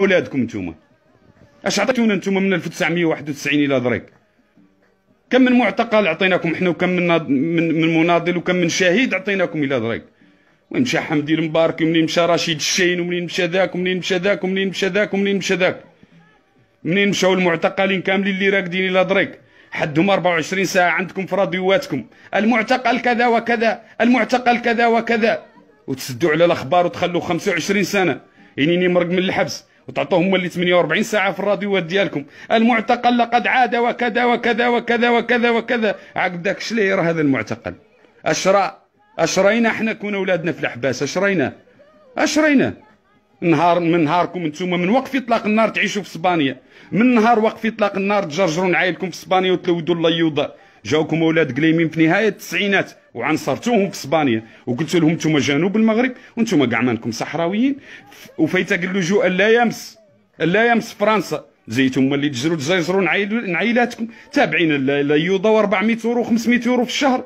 اولادكم نتوما اش عطيتونا نتوما من 1991 الى دريك كم من معتقل عطيناكم حنا وكم من ناض... من, من مناضل وكم من شهيد عطيناكم الى دريك وين مشى حمدي المبارك ومنين مشى رشيد الشين ومنين مشى ذاك ومنين مشى ذاك ومنين مشى ذاك ومنين مشى ذاك منين مشاو المعتقلين كاملين اللي راقدين الى دريك حدهم 24 ساعه عندكم في راديواتكم المعتقل كذا وكذا المعتقل كذا وكذا وتسدوا على الاخبار وتخلوا 25 سنه يعني مرق من الحبس وتعطوهم هما اللي 48 ساعه في الراديوات ديالكم المعتقل لقد عاد وكذا وكذا وكذا وكذا وكذا عقدك شلير هذا المعتقل اشرى اشرينا احنا كنا اولادنا في الحباس اشرينا اشرينا نهار من نهاركم انتم من وقف اطلاق النار تعيشوا في اسبانيا من نهار وقف اطلاق النار تجرجرون عائلكم في اسبانيا وتلودوا الله يوضع جاوكم اولاد قليمين في نهايه التسعينات وعنصرتوهم في اسبانيا وقلت لهم انتم جنوب المغرب وانتم كاع مانكم صحراويين وفايته قال له جو لا يمس لا يمس فرنسا زيتم هما اللي تجروا تجزروا نعيلاتكم تابعين اليوضه و 400 يورو و 500 يورو في الشهر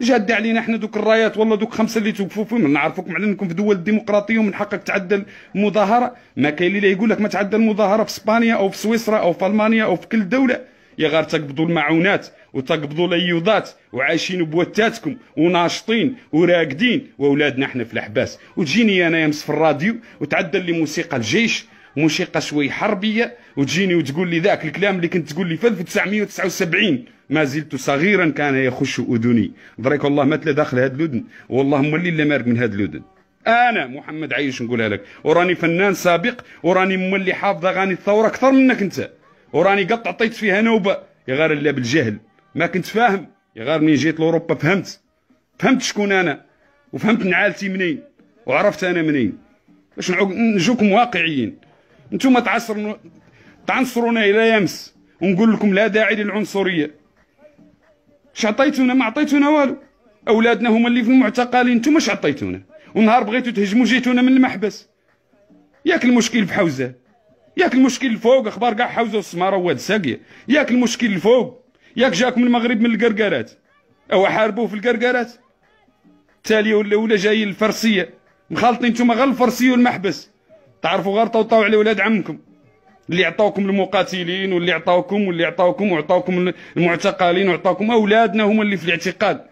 جاد علينا حنا دوك الرايات والله دوك خمسه اللي توقفوا فيهم نعرفوكم على انكم في دول ديمقراطيه ومن حقك تعدل مظاهره ما كاين اللي يقول لك ما تعدل مظاهره في اسبانيا او في سويسرا او في المانيا او في كل دوله يا غير تقبضوا المعونات وتقبضوا الايوضات وعايشين بوتاتكم وناشطين وراقدين واولادنا حنا في الحباس وتجيني انا يمس في الراديو وتعدل لي موسيقى الجيش موسيقى شوي حربيه وتجيني وتقول لي ذاك الكلام اللي كنت تقول لي في 1979 ما زلت صغيرا كان يخش اذني دريك والله ما تلا داخل هاد الاذن والله مولي اللي مارك من هاد الاذن انا محمد عيش نقولها لك وراني فنان سابق وراني مولي حافظ اغاني الثوره اكثر منك انت وراني قط عطيت فيها نوبه يا غير الا بالجهل ما كنت فاهم يا غير منين جيت لاوروبا فهمت فهمت شكون انا وفهمت نعالتي منين وعرفت انا منين باش نجوكم واقعيين انتم تعصرون تعنصرونا الى يمس ونقول لكم لا داعي للعنصريه اش عطيتونا ما عطيتونا والو اولادنا هما اللي في المعتقلين انتم اش عطيتونا ونهار بغيتو تهجموا جيتونا من المحبس ياك المشكل في حوزه ياك المشكل الفوق اخبار كاع حوزه السماره واد ساقيه ياك المشكل الفوق ياك جاك من المغرب من القرقرات او حاربوه في القرقرات التاليه ولا ولا جايين الفرسيه مخالطين نتوما غير الفرسيه والمحبس تعرفوا غير طوطاو على ولاد عمكم اللي عطاوكم المقاتلين واللي عطاوكم واللي عطاوكم وعطاوكم المعتقلين وعطاوكم اولادنا هما اللي في الاعتقال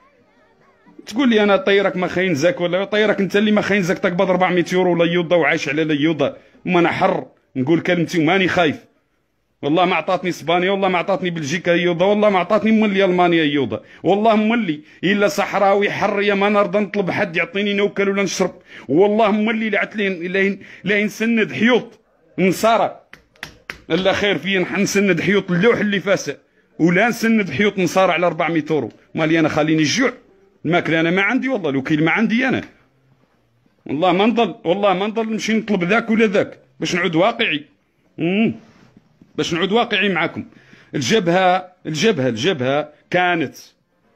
تقول لي انا طيرك ما خينزك ولا طيرك انت اللي ما خينزك تقبض 400 يورو ولا يوضه وعايش على لا يوضه وما انا حر نقول كلمتي وماني خايف والله ما عطاتني اسبانيا والله ما عطاتني بلجيكا يوضا والله ما عطاتني مولي المانيا يوضا والله مولي الا صحراوي حريه ما نرضى نطلب حد يعطيني نوكل ولا نشرب والله مولي لعت لين لين نسند حيوط نصارى الا خير فيا نسند حيوط اللوح اللي فاسه ولا نسند حيوط نصارى على 400 اورو مالي انا خليني الجوع الماكله انا ما عندي والله لو كيل ما عندي انا والله ما نضل والله ما نضل نمشي نطلب ذاك ولا ذاك باش نعود واقعي باش نعود واقعي معكم الجبهة الجبهة الجبهة كانت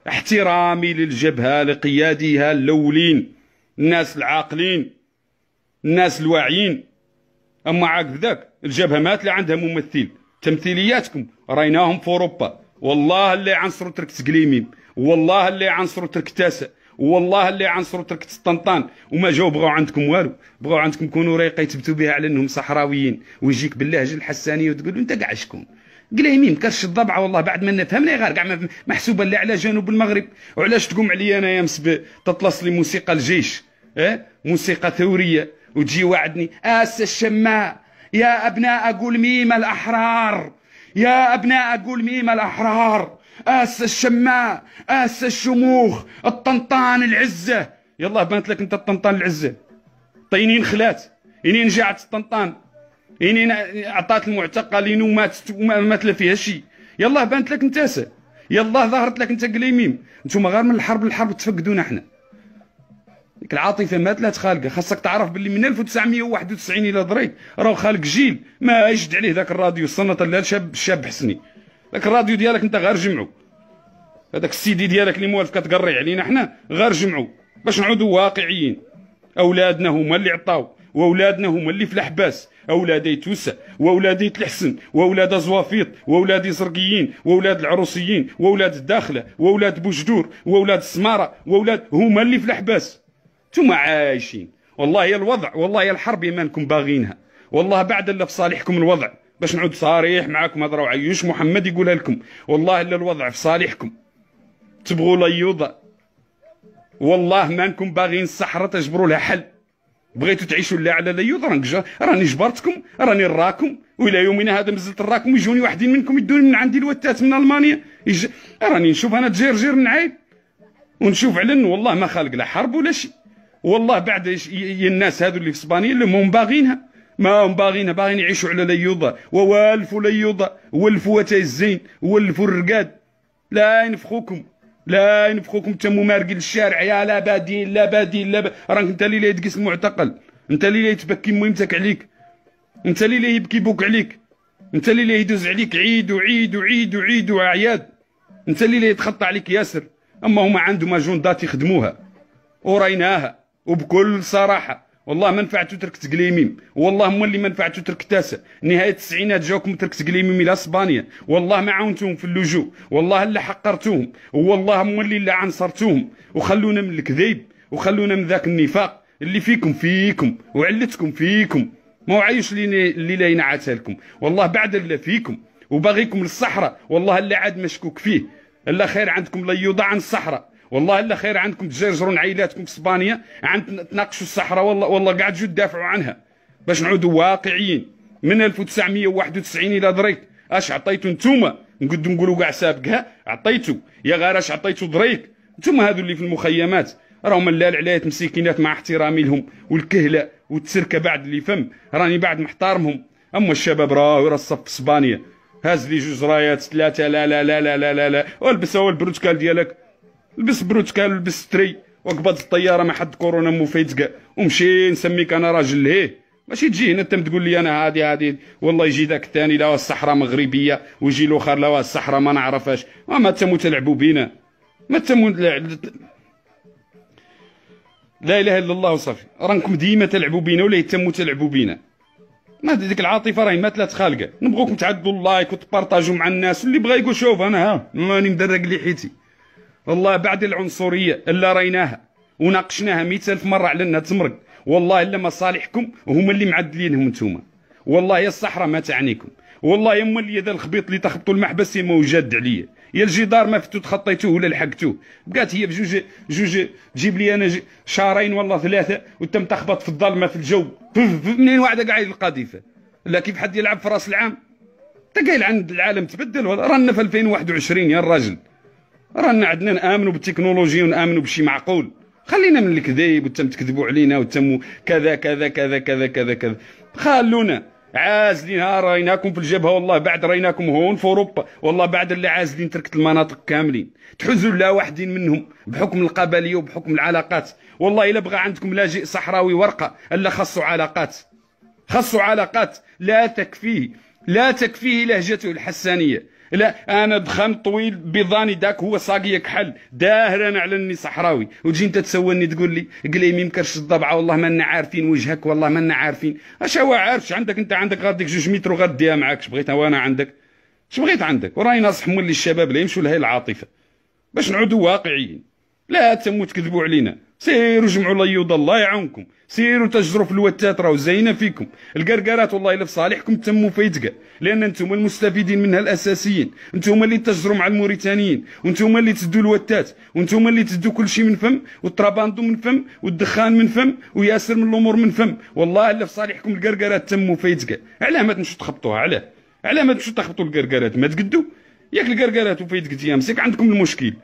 احترامي للجبهة لقياديها الاولين الناس العاقلين الناس الواعيين اما عاك ذاك الجبهة مات اللي عندها ممثل تمثيلياتكم رايناهم في اوروبا والله اللي عنصروا ترك تقليمي والله اللي عنصروا ترك تاسع والله اللي عنصروا تركت الطنطان وما جاو بغاو عندكم والو بغاو عندكم كونوا رايقه يثبتوا بها على انهم صحراويين ويجيك باللهجه الحسانيه وتقول له انت كاع شكون قلايمي كرش الضبعه والله بعد ما نفهمنا غير كاع محسوبه لا على جنوب المغرب وعلاش تقوم عليا انا يا مسب تطلص لي موسيقى الجيش اه موسيقى ثوريه وتجي وعدني آه، اس الشماء يا ابناء قول ميم الاحرار يا ابناء قول ميم الاحرار اس الشماء اس الشموخ الطنطان العزه يلا بانت لك انت الطنطان العزه طينين طيب، خلات انين جاعت الطنطان انين اعطات المعتقلين ومات وما تلا فيها شيء يلا بانت لك انت يلا ظهرت لك انت قليميم نتوما غير من الحرب للحرب تفقدونا احنا ديك العاطفه مات لا خالقه خاصك تعرف باللي من 1991 الى دري راهو خالق جيل ما يجد عليه ذاك الراديو السنه لا شاب شاب حسني داك الراديو ديالك انت غير جمعو هذاك السيدي ديالك اللي موالف كتقري علينا حنا غير جمعو باش نعودوا واقعيين اولادنا هما اللي عطاو واولادنا هما اللي في الحباس اولاد يتوسع واولاد يتلحسن واولاد زوافيط واولاد زرقيين واولاد العروسيين واولاد الداخله واولاد بوجدور واولاد السماره واولاد هما اللي في الحباس نتوما عايشين والله يا الوضع والله يا الحرب ما نكون باغينها والله بعد اللي في صالحكم الوضع باش نعود صريح معاكم هضره وعيوش محمد يقولها لكم والله الا الوضع في صالحكم تبغوا لا يوضع والله ما انكم باغيين الصحراء تجبروا لها حل بغيتوا تعيشوا لا على لا راني جبرتكم راني راكم والى يومنا هذا مازلت راكم ويجوني واحدين منكم يدوني من عندي الوتات من المانيا يج... راني نشوف انا تجيرجير من عيب ونشوف علن والله ما خالق لا حرب ولا شيء والله بعد ي... ي... الناس هذو اللي في اسبانيا اللي هم باغينها ما هم باغينا باغين يعيشوا على ليوضه ووالفوا ليوضه ولفوا والفوا الزين ولفوا الرقاد لا ينفخوكم لا ينفخوكم انت مارقل الشارع يا لا بديل لا بديل لا ب... راك انت اللي يتقيس المعتقل انت اللي يتبكي مهمتك عليك انت اللي يبكي بوك عليك انت اللي يدوز عليك عيد وعيد وعيد وعيد واعياد انت اللي يتخطى عليك ياسر اما هما عندهم اجندات يخدموها وريناها وبكل صراحه والله ما نفعتو ترك تقليميم والله مولي ما نفعتو ترك تاسع نهايه التسعينات جاوكم ترك تقليميم الى اسبانيا والله ما عاونتوهم في اللجوء والله الا حقرتوهم والله اللي الا عنصرتوهم وخلونا من الكذيب وخلونا من ذاك النفاق اللي فيكم فيكم وعلتكم فيكم ما عايش اللي لا ينعت لكم والله بعد الا فيكم وباغيكم للصحراء والله اللي عاد مشكوك فيه الا خير عندكم لا يوضع عن الصحراء والله الا خير عندكم تجرجرون عائلاتكم في اسبانيا عند تناقشوا الصحراء والله والله قاعد تجوا تدافعوا عنها باش نعودوا واقعيين من 1991 الى دريك اش عطيتوا نتوما نقد نقولوا كاع سابقها عطيتوا يا غير اش عطيتوا دريك نتوما هذو اللي في المخيمات راهم اللال عليات مسكينات مع احترامي لهم والكهله والتسركه بعد اللي فم راني بعد محتارمهم اما الشباب راهو راه الصف في اسبانيا هاز لي جوج رايات ثلاثه لا لا لا لا لا لا, لا. والبس هو ديالك لبس بروتكا لبس ستري وقبض الطياره ما حد كورونا مفيد كاع ومشي نسميك انا راجل هيه ماشي تجي هنا انت تقول لي انا هادي هادي والله يجي ذاك الثاني لا الصحراء مغربيه ويجي الاخر لا الصحراء ما نعرفهاش آه، ما تمو تلعبوا بينا ما تمو لا اله الا الله وصافي رانكم ديما تلعبوا بينا ولا يتموا تلعبوا بينا ما ديك العاطفه راهي ما تلات خالقه نبغوكم تعدوا اللايك وتبارطاجوا مع الناس اللي بغى يقول شوف انا ها ماني مدرق لي حيتي والله بعد العنصريه اللي رايناها وناقشناها الف مره على انها تمرق والله الا مصالحكم هما اللي معدلينهم نتوما والله يا الصحراء ما تعنيكم والله يا مولي هذا الخبيط اللي تخبطوا المحبس ما وجد عليا يا الجدار ما فتو تخطيتوه ولا لحقتوه بقات هي بجوج جوج تجيب لي انا شهرين والله ثلاثه وتم تخبط في الظلمه في الجو منين واحد قاعد القذيفه لا كيف حد يلعب في راس العام انت عند العالم تبدل ولا رانا في 2021 يا الراجل رانا عندنا نامنوا بالتكنولوجيا ونامنوا بشي معقول خلينا من الكذيب وتم تكذبوا علينا وتم كذا كذا كذا كذا كذا كذا خلونا عازلين ها رايناكم في الجبهه والله بعد رايناكم هون في اوروبا والله بعد اللي عازلين تركت المناطق كاملين تحزوا لا واحدين منهم بحكم القبليه وبحكم العلاقات والله الا بغى عندكم لاجئ صحراوي ورقه الا خصوا علاقات خصوا علاقات لا تكفيه لا تكفيه لهجته الحسانيه لا انا دخان طويل بيضاني داك هو ساقي كحل داهر انا على اني صحراوي وتجي انت تسولني تقول لي قلي مكرش الضبعه والله ما عارفين وجهك والله ما عارفين اش هو عارف عندك انت عندك غاديك جوج متر وغاديها معاك اش بغيت وانا عندك اش بغيت عندك وراني ناصح مولي الشباب لا يمشوا لهي العاطفه باش نعودوا واقعيين لا تموت تكذبوا علينا سيروا جمعوا الله الله يعاونكم سيروا تجروا في الوتات راهو زاينه فيكم القرقرات والله الا في صالحكم تموا فيتقى لان انتم المستفيدين منها الاساسيين انتم اللي تجروا مع الموريتانيين وانتم اللي تدوا الوتات وانتم اللي تدوا كل شيء من فم والطراباندو من فم والدخان من فم وياسر من الامور من فم والله الا في صالحكم القرقرات تموا فيتقى علاه ما تمشوا تخبطوها علاه علاه ما تمشوا تخبطوا القرقرات ما تقدوا ياك القرقرات وفيتقى تيامسك عندكم المشكل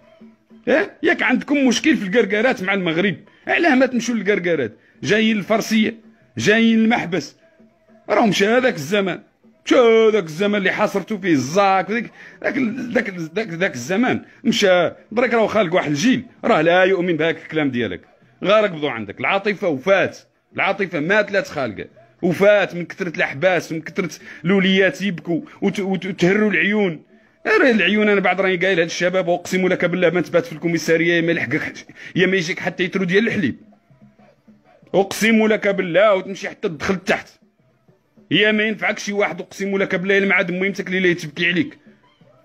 اه ياك عندكم مشكل في الكركارات مع المغرب علاه ما تمشوا للكركارات جايين الفرسيه جايين المحبس راه مشى هذاك الزمان مشى هذاك الزمان اللي حاصرتو فيه الزاك ذاك ذاك ذاك ذاك الزمان مشى برك راهو خالق واحد الجيل راه لا يؤمن بهاك الكلام ديالك غير ركضوا عندك العاطفه وفات العاطفه مات لا تخالقه وفات من كثره الاحباس من كثره الوليات يبكوا وتهروا العيون راه العيون انا بعد راني قايل هاد الشباب اقسم لك بالله ما تبات في الكوميساريه يا ما يلحقك يا ما يجيك حتى يترو ديال الحليب اقسم لك بالله وتمشي حتى تدخل تحت يا ما ينفعك شي واحد اقسم لك بالله مع دم يمسك اللي تبكي عليك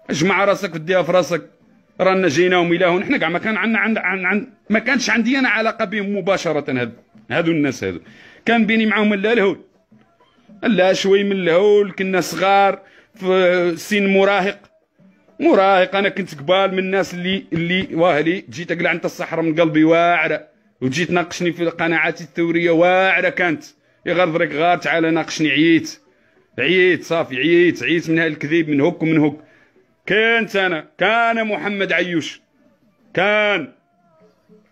اجمع راسك وديها في راسك رانا جيناهم الى هون حنا كاع ما كان عندنا عند عن عن ما كانش عندي انا علاقه بهم مباشره هاد هادو الناس هادو كان بيني معاهم لا الهول لا شوي من الهول كنا صغار في سن مراهق مراهق انا كنت قبال من الناس اللي اللي واهلي جيت اقلع انت الصحراء من قلبي واعره وجيت ناقشني في قناعاتي الثوريه واعره كانت يا غير غار تعال ناقشني عييت عييت صافي عييت عييت من هالكذب من هوك ومن هوك كنت انا كان محمد عيوش كان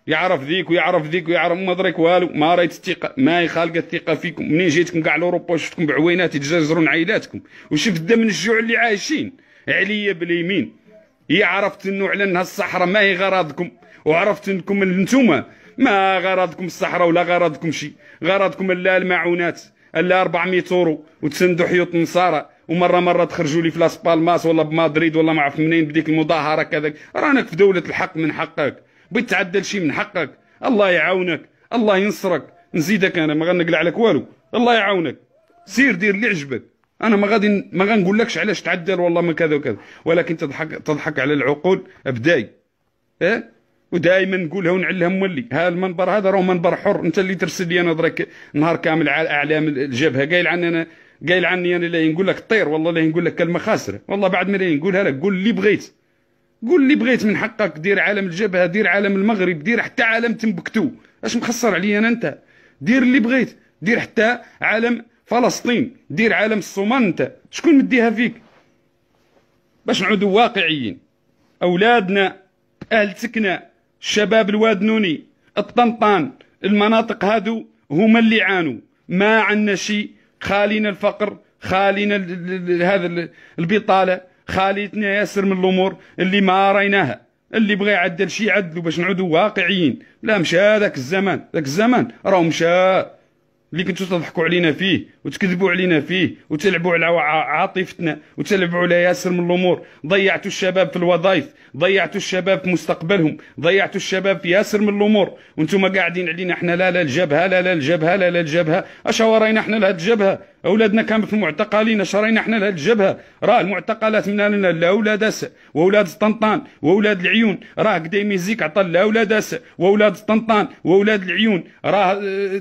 يعرف ذيك ويعرف ذيك ويعرف ما دريك والو ما رايت الثقه ما خالقه الثقه فيكم منين جيتكم كاع لوروبا شفتكم بعويناتي تجزرون عائلاتكم وشفت دم من الجوع اللي عايشين عليا باليمين هي عرفت انه على انها الصحراء ما هي غرضكم وعرفت انكم انتم ما غرضكم الصحراء ولا غرضكم شي غرضكم لا المعونات لا 400 اورو وتسندوا حيوط النصارى ومره مره تخرجوا لي في لاس بالماس ولا بمدريد ولا ما عرف منين بديك المظاهره كذا رانك في دوله الحق من حقك بغيت تعدل شي من حقك الله يعاونك الله ينصرك نزيدك انا ما غنقلع لك والو الله يعاونك سير دير اللي عجبك انا ما غادي ما غنقولكش علاش تعدل والله ما كذا وكذا ولكن تضحك تضحك على العقول ابداي اه ودائما نقولها ونعلها مولي ها المنبر هذا راه منبر حر انت اللي ترسل لي انا درك نهار كامل على اعلام الجبهه قايل عني انا قايل عني انا لا نقول لك طير والله لا نقول لك كلمه خاسره والله بعد ما نقولها لك قول اللي بغيت قول اللي بغيت من حقك دير عالم الجبهه دير عالم المغرب دير حتى عالم تنبكتو اش مخسر عليا انا انت دير اللي بغيت دير حتى عالم فلسطين دير عالم الصومال انت شكون مديها فيك باش نعودوا واقعيين اولادنا اهل سكنة الشباب نوني الطنطان المناطق هادو هما اللي عانوا ما عندنا شيء خالينا الفقر خالينا هذا البطاله خاليتنا ياسر من الامور اللي ما رايناها اللي بغى يعدل شيء يعدلوا باش نعودوا واقعيين لا مش ذاك الزمان ذاك الزمان راه مشى اللي كنتو تضحكوا علينا فيه وتكذبوا علينا فيه وتلعبوا على عاطفتنا وتلعبوا على ياسر من الامور ضيعتوا الشباب في الوظائف ضيعتوا الشباب في مستقبلهم ضيعتوا الشباب في ياسر من الامور وانتم قاعدين علينا احنا لا لا الجبهه لا لا الجبهه لا لا الجبهه اش ورينا احنا لهاد الجبهه اولادنا كانوا في المعتقلين شرينا احنا لهذه الجبهه راه المعتقلات منا لنا لا اولاد اس واولاد طنطان واولاد العيون راه قداي ميزيك عطى لا اولاد اس واولاد طنطان واولاد العيون راه آه،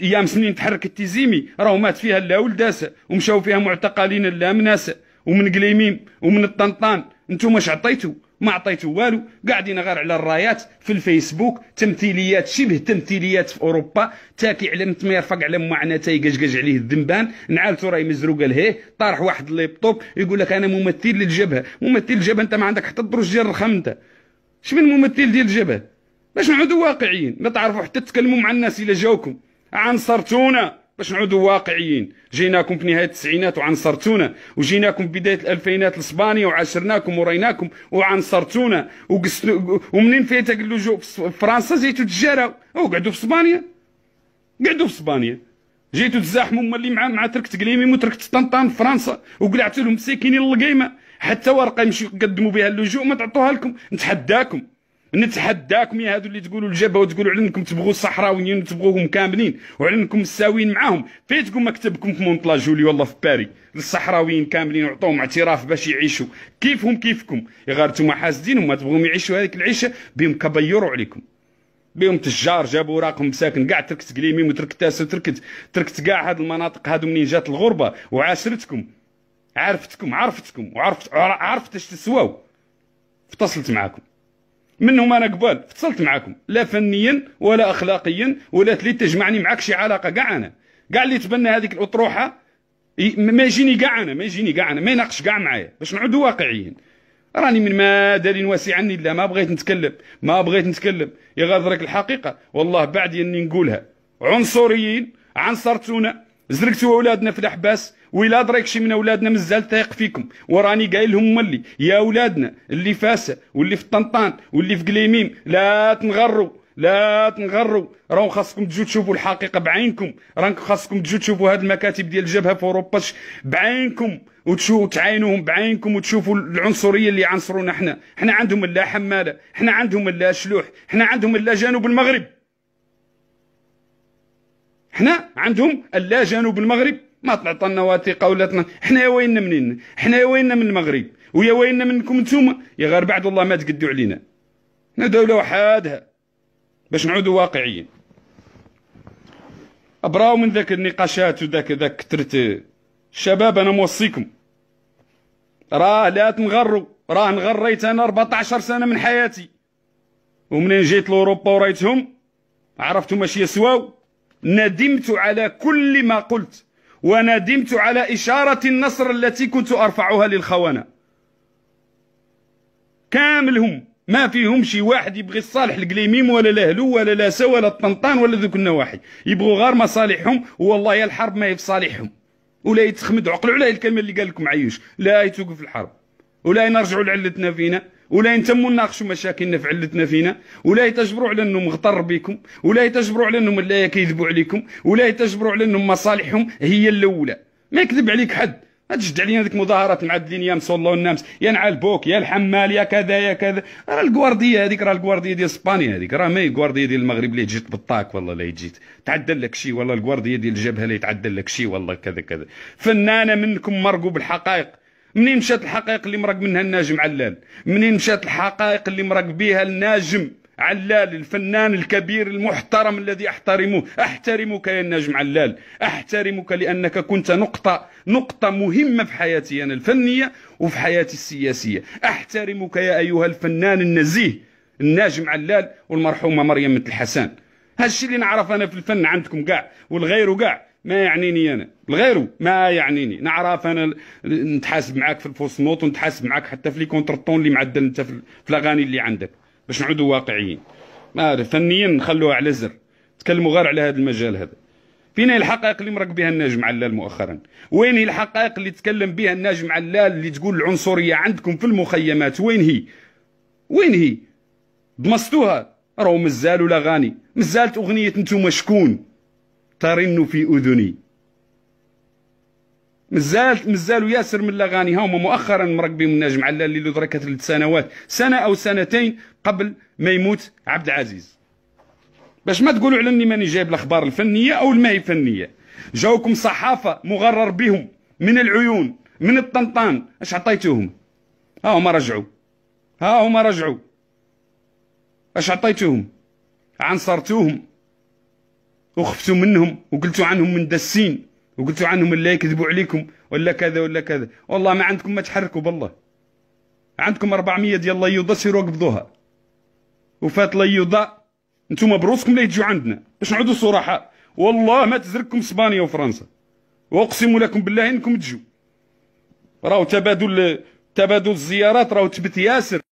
ايام سنين تحرك التيزيمي راه مات فيها ولد اس ومشاو فيها معتقلين لا مناس ومن قليميم ومن الطنطان انتم واش عطيتوا ما عطيتو والو قاعدين غير على الرايات في الفيسبوك تمثيليات شبه تمثيليات في اوروبا تاكي على يرفق على معنا تيقشقش عليه الذنبان نعالته راهي مزروقه لهيه طارح واحد الليبتوب يقول لك انا ممثل للجبهه ممثل الجبهه انت ما عندك حتى الدروس ديال الرخام انت شمن ممثل ديال الجبهه باش نعودوا واقعيين ما تعرفوا حتى تتكلموا مع الناس الا جاوكم عنصرتونا باش نعودوا واقعيين جيناكم في نهايه التسعينات وعنصرتونا وجيناكم بدايه الالفينات لاسبانيا وعاشرناكم وريناكم وعنصرتونا ومنين قالوا جو في فرنسا جيتوا تجاروا وقعدوا في اسبانيا قعدوا في اسبانيا جيتوا تزاحموا هما اللي مع مع تركت تقليمي وتركت طنطان في فرنسا وقلعتوا لهم مساكين القيمه حتى ورقه يمشيو يقدموا بها اللجوء ما تعطوها لكم نتحداكم نتحداكم يا هادو اللي تقولوا الجبهه وتقولوا على انكم تبغوا الصحراويين وتبغوهم كاملين وعلى انكم مساويين معاهم فايتكم مكتبكم في مونت جولي والله في باري للصحراويين كاملين وعطوهم اعتراف باش يعيشوا كيفهم كيفكم يا غير نتوما حاسدين وما تبغوهم يعيشوا هذيك العيشه بهم كبيروا عليكم بهم تجار جابوا اوراقهم مساكن كاع تركت قليميم وتركت تاس وتركت تركت كاع هاد المناطق هادو منين جات الغربه وعاشرتكم عرفتكم عرفتكم وعرفت عرفت اش تسواو اتصلت معاكم منهم انا قبال فصلت معاكم لا فنيا ولا اخلاقيا ولا تلي تجمعني معاك شي علاقه كاع انا كاع اللي تبنى هذيك الاطروحه ما يجيني كاع انا ما يجيني كاع انا ما يناقش كاع معايا باش نعودوا واقعيين راني من ما دارين واسع عني لا ما بغيت نتكلم ما بغيت نتكلم يغادرك الحقيقه والله بعد اني نقولها عنصريين عنصرتونا زرقتوا اولادنا في الاحباس ولا دريك شي من اولادنا مازال تايق فيكم وراني قايل لهم ملي يا اولادنا اللي فاسة فاس واللي في طنطان واللي في قليميم لا تنغروا لا تنغروا راهو خاصكم تجوا تشوفوا الحقيقه بعينكم راكم خاصكم تجوا تشوفوا هاد المكاتب ديال الجبهه في اوروبا بعينكم وتشوفوا تعاينوهم بعينكم وتشوفوا العنصريه اللي عنصرونا حنا حنا عندهم لا حماله حنا عندهم لا شلوح حنا عندهم لا جنوب المغرب حنا عندهم لا جنوب المغرب ما تعطلنا وثيقه ولا حنا وين منين حنا وين من المغرب ويا وين منكم نتوما يا غير بعد الله ما تقدوا علينا حنا دوله وحدها باش نعودوا واقعيين ابراو من ذاك النقاشات وذاك ذاك كثرت الشباب انا موصيكم راه لا تنغروا راه نغريت انا 14 سنه من حياتي ومنين جيت لاوروبا ورايتهم عرفتوا ماشي سواو ندمت على كل ما قلت وندمت على إشارة النصر التي كنت أرفعها للخونة كاملهم ما فيهم شي واحد يبغي الصالح القليميم ولا الاهلو ولا لاسا ولا الطنطان ولا ذوك النواحي يبغوا غير مصالحهم والله يا الحرب ما هي في صالحهم ولا يتخمد عقلوا على الكلمه اللي قال لكم عيوش لا يتوقف الحرب ولا نرجعوا لعلتنا فينا ولا تموا نناقشوا مشاكلنا في علتنا فينا ولا تجبروا على انهم غطر بكم ولا تجبروا على انهم لا كيذبوا عليكم ولا تجبروا على انهم مصالحهم هي الاولى ما يكذب عليك حد ما تجد علينا هذيك مظاهرات مع الدين يا مصلى والنامس يا نعال بوك يا الحمال يا كذا يا كذا راه الكوارديه هذيك راه الكوارديه ديال اسبانيا هذيك راه ماهي الكوارديه ديال المغرب اللي جيت بالطاك والله لا جيت تعدل لك شي والله الكوارديه ديال الجبهه اللي تعدل لك شي والله كذا كذا فنانه منكم مرقوا بالحقائق منين مشات الحقائق اللي مراق منها الناجم علال منين مشات الحقائق اللي مراق بها الناجم علال الفنان الكبير المحترم الذي احترمه احترمك يا الناجم علال احترمك لانك كنت نقطه نقطه مهمه في حياتي انا الفنيه وفي حياتي السياسيه احترمك يا ايها الفنان النزيه الناجم علال والمرحومه مريم الحسن هادشي اللي نعرف انا في الفن عندكم كاع والغير كاع ما يعنيني انا لغيره ما يعنيني نعرف انا نتحاسب معاك في الفوس نوت ونتحاسب معاك حتى في لي كونترطون اللي معدل انت في الاغاني اللي عندك باش نعودوا واقعيين ما عارف فنيا نخلوها على زر تكلموا غير على هذا المجال هذا فين هي الحقائق اللي مرق بها الناجم علال مؤخرا وين هي الحقائق اللي تكلم بها الناجم علال اللي تقول العنصريه عندكم في المخيمات وين هي وين هي دمستوها راهو مازالوا الاغاني مازالت اغنيه انتم شكون ترن في أذني مازال مازالوا ياسر من الاغاني هما مؤخرا مركبين من نجم علال اللي درك ثلاث سنوات سنه او سنتين قبل ما يموت عبد العزيز باش ما تقولوا على اني ماني جايب الاخبار الفنيه او الماهي فنيه جاوكم صحافه مغرر بهم من العيون من الطنطان اش عطيتوهم ها هما رجعوا ها هما رجعوا اش عطيتوهم عنصرتوهم وخفتوا منهم وقلتوا عنهم من دسين وقلتوا عنهم اللي يكذبوا عليكم ولا كذا ولا كذا والله ما عندكم ما تحركوا بالله عندكم 400 ديال الله يوضا سيروا قبضوها وفات الله يوضا انتم بروسكم لا تجوا عندنا باش نعودوا صراحه والله ما تزركم اسبانيا وفرنسا واقسم لكم بالله انكم تجوا راهو تبادل تبادل الزيارات راهو تبت ياسر